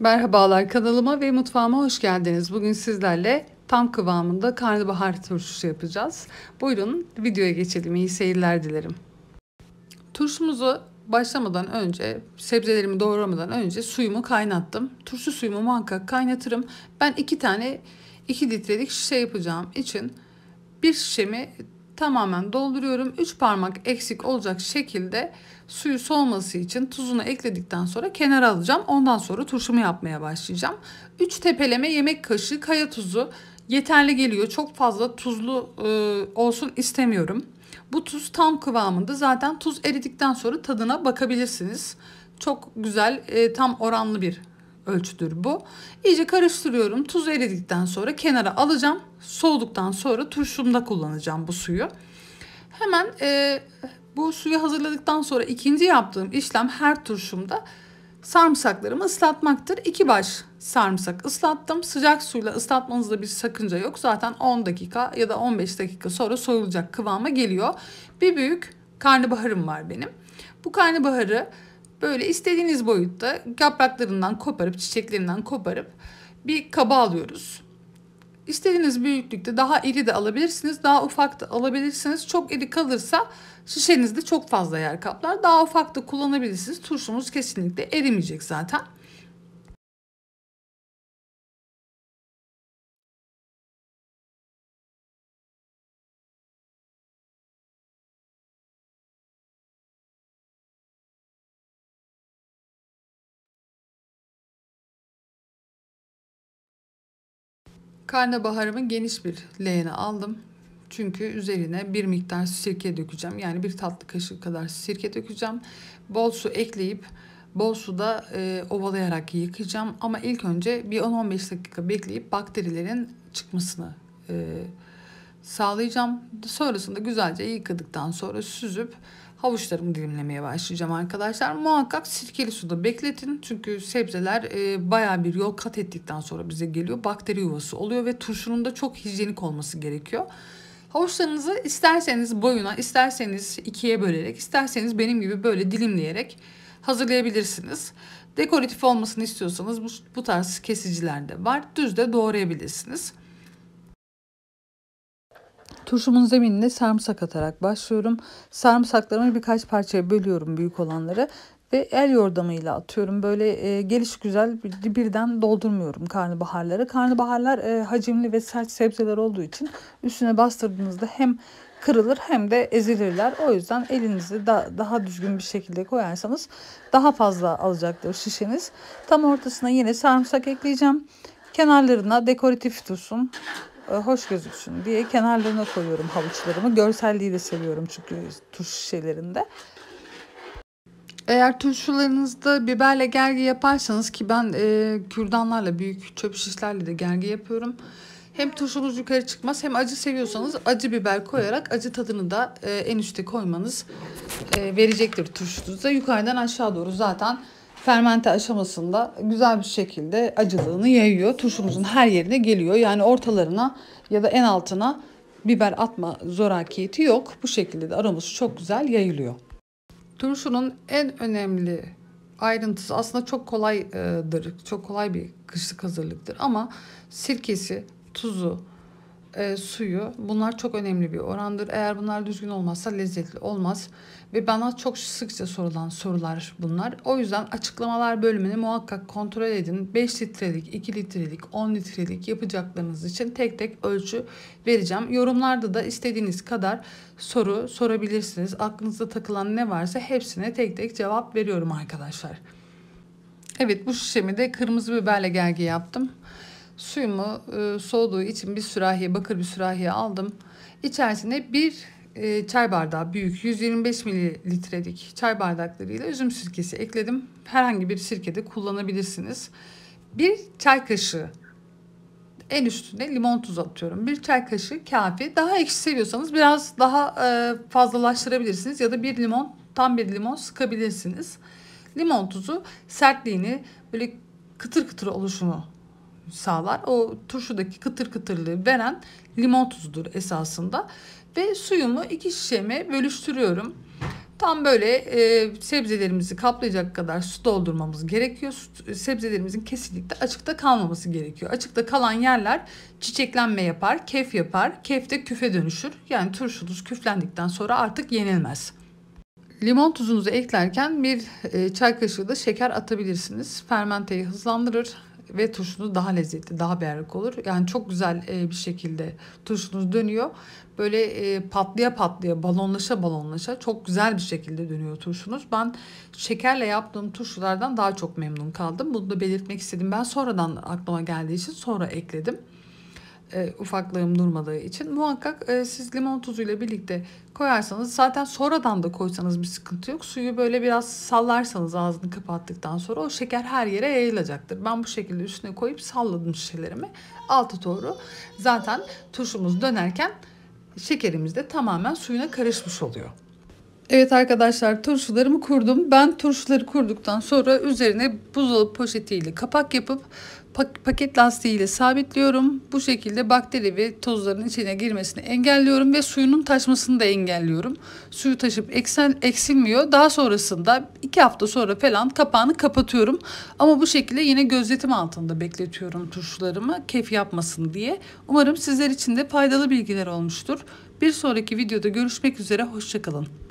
Merhabalar kanalıma ve mutfağıma hoş geldiniz. Bugün sizlerle tam kıvamında karnabahar turşusu yapacağız. Buyurun videoya geçelim. İyi seyirler dilerim. Turşumuzu başlamadan önce, sebzelerimi doğramadan önce suyumu kaynattım. Turşu suyumu muhakkak kaynatırım. Ben iki tane 2 litrelik şişe yapacağım için bir şişemi tamamen dolduruyorum. 3 parmak eksik olacak şekilde suyu soğuması için tuzunu ekledikten sonra kenara alacağım. Ondan sonra turşumu yapmaya başlayacağım. 3 tepeleme yemek kaşığı kaya tuzu yeterli geliyor. Çok fazla tuzlu e, olsun istemiyorum. Bu tuz tam kıvamında. Zaten tuz eridikten sonra tadına bakabilirsiniz. Çok güzel, e, tam oranlı bir ölçüdür bu. İyice karıştırıyorum. Tuz eridikten sonra kenara alacağım. Soğuduktan sonra turşumda kullanacağım bu suyu. Hemen e, bu suyu hazırladıktan sonra ikinci yaptığım işlem her turşumda sarımsaklarımı ıslatmaktır. İki baş sarımsak ıslattım. Sıcak suyla ıslatmanızda bir sakınca yok. Zaten 10 dakika ya da 15 dakika sonra soyulacak kıvama geliyor. Bir büyük karnabaharım var benim. Bu karnabaharı Böyle istediğiniz boyutta yapraklarından koparıp, çiçeklerinden koparıp bir kaba alıyoruz. İstediğiniz büyüklükte daha iri de alabilirsiniz, daha ufak da alabilirsiniz. Çok iri kalırsa şişenizde çok fazla yer kaplar. Daha ufak da kullanabilirsiniz. Turşumuz kesinlikle erimeyecek zaten. Karnabaharımın geniş bir leğene aldım. Çünkü üzerine bir miktar sirke dökeceğim. Yani bir tatlı kaşığı kadar sirke dökeceğim. Bol su ekleyip bol suda e, ovalayarak yıkayacağım. Ama ilk önce bir 10-15 dakika bekleyip bakterilerin çıkmasını e, sağlayacağım. Sonrasında güzelce yıkadıktan sonra süzüp havuçlarımı dilimlemeye başlayacağım arkadaşlar. Muhakkak sirkeli suda bekletin. Çünkü sebzeler e, baya bir yol kat ettikten sonra bize geliyor. Bakteri yuvası oluyor ve turşunun da çok hijyenik olması gerekiyor. Havuçlarınızı isterseniz boyuna, isterseniz ikiye bölerek, isterseniz benim gibi böyle dilimleyerek hazırlayabilirsiniz. Dekoratif olmasını istiyorsanız bu, bu tarz kesiciler de var. Düz de doğrayabilirsiniz. Turşumun zeminine sarımsak atarak başlıyorum. Sarımsaklarımı birkaç parçaya bölüyorum büyük olanları ve el yordamıyla atıyorum. Böyle e, geliş güzel bir, birden doldurmuyorum karnabaharları. Karnabaharlar e, hacimli ve sert sebzeler olduğu için üstüne bastırdığınızda hem kırılır hem de ezilirler. O yüzden elinizi da, daha düzgün bir şekilde koyarsanız daha fazla alacaktır şişeniz. Tam ortasına yine sarımsak ekleyeceğim. Kenarlarına dekoratif dursun. E, hoş gözüksün diye kenarlarına koyuyorum havuçlarımı. Görselliği de seviyorum çünkü turşu şişelerinde. Eğer turşularınızda biberle gergi yaparsanız ki ben e, kürdanlarla büyük çöp şişlerle de gergi yapıyorum. Hem turşunuz yukarı çıkmaz hem acı seviyorsanız acı biber koyarak acı tadını da e, en üstte koymanız e, verecektir turşunuzda. Yukarıdan aşağı doğru zaten fermente aşamasında güzel bir şekilde acılığını yayıyor. Turşumuzun her yerine geliyor. Yani ortalarına ya da en altına biber atma zorakiyeti yok. Bu şekilde de aroması çok güzel yayılıyor. Turşunun en önemli ayrıntısı aslında çok kolaydır. Çok kolay bir kışlık hazırlıktır ama sirkesi, tuzu, e, suyu bunlar çok önemli bir orandır. Eğer bunlar düzgün olmazsa lezzetli olmaz. Ve bana çok sıkça sorulan sorular bunlar. O yüzden açıklamalar bölümünü muhakkak kontrol edin. 5 litrelik, 2 litrelik, 10 litrelik yapacaklarınız için tek tek ölçü vereceğim. Yorumlarda da istediğiniz kadar soru sorabilirsiniz. Aklınızda takılan ne varsa hepsine tek tek cevap veriyorum arkadaşlar. Evet bu şişemi de kırmızı biberle gergi yaptım. Suyumu e, soğuduğu için bir sürahiye, bakır bir sürahiye aldım. İçerisine bir e, çay bardağı büyük 125 mililitrelik çay bardaklarıyla üzüm sirkesi ekledim. Herhangi bir sirkede kullanabilirsiniz. Bir çay kaşığı en üstüne limon tuzu atıyorum. Bir çay kaşığı kafi. Daha ekşi seviyorsanız biraz daha e, fazlalaştırabilirsiniz ya da bir limon tam bir limon sıkabilirsiniz. Limon tuzu sertliğini böyle kıtır kıtır oluşunu sağlar. O turşudaki kıtır kıtırlığı veren limon tuzudur esasında. Ve suyumu iki şişeme bölüştürüyorum. Tam böyle e, sebzelerimizi kaplayacak kadar su doldurmamız gerekiyor. Su, e, sebzelerimizin kesinlikle açıkta kalmaması gerekiyor. Açıkta kalan yerler çiçeklenme yapar, kef yapar. Kef de küfe dönüşür. Yani turşunuz küflendikten sonra artık yenilmez. Limon tuzunuzu eklerken bir e, çay kaşığı da şeker atabilirsiniz. Fermenteyi hızlandırır ve turşunuz daha lezzetli, daha berrak olur. Yani çok güzel e, bir şekilde turşunuz dönüyor. Böyle e, patlaya patlaya, balonlaşa balonlaşa çok güzel bir şekilde dönüyor turşunuz. Ben şekerle yaptığım turşulardan daha çok memnun kaldım. Bunu da belirtmek istedim. Ben sonradan aklıma geldiği için sonra ekledim e, ufaklığım durmadığı için muhakkak e, siz limon tuzuyla birlikte koyarsanız zaten sonradan da koysanız bir sıkıntı yok. Suyu böyle biraz sallarsanız ağzını kapattıktan sonra o şeker her yere yayılacaktır. Ben bu şekilde üstüne koyup salladım şişelerimi. Altı doğru zaten turşumuz dönerken şekerimiz de tamamen suyuna karışmış oluyor. Evet arkadaşlar turşularımı kurdum. Ben turşuları kurduktan sonra üzerine buzdolabı poşetiyle kapak yapıp paket lastiğiyle sabitliyorum. Bu şekilde bakteri ve tozların içine girmesini engelliyorum ve suyunun taşmasını da engelliyorum. Suyu taşıp eksen, eksilmiyor. Daha sonrasında iki hafta sonra falan kapağını kapatıyorum. Ama bu şekilde yine gözletim altında bekletiyorum turşularımı kef yapmasın diye. Umarım sizler için de faydalı bilgiler olmuştur. Bir sonraki videoda görüşmek üzere. Hoşçakalın.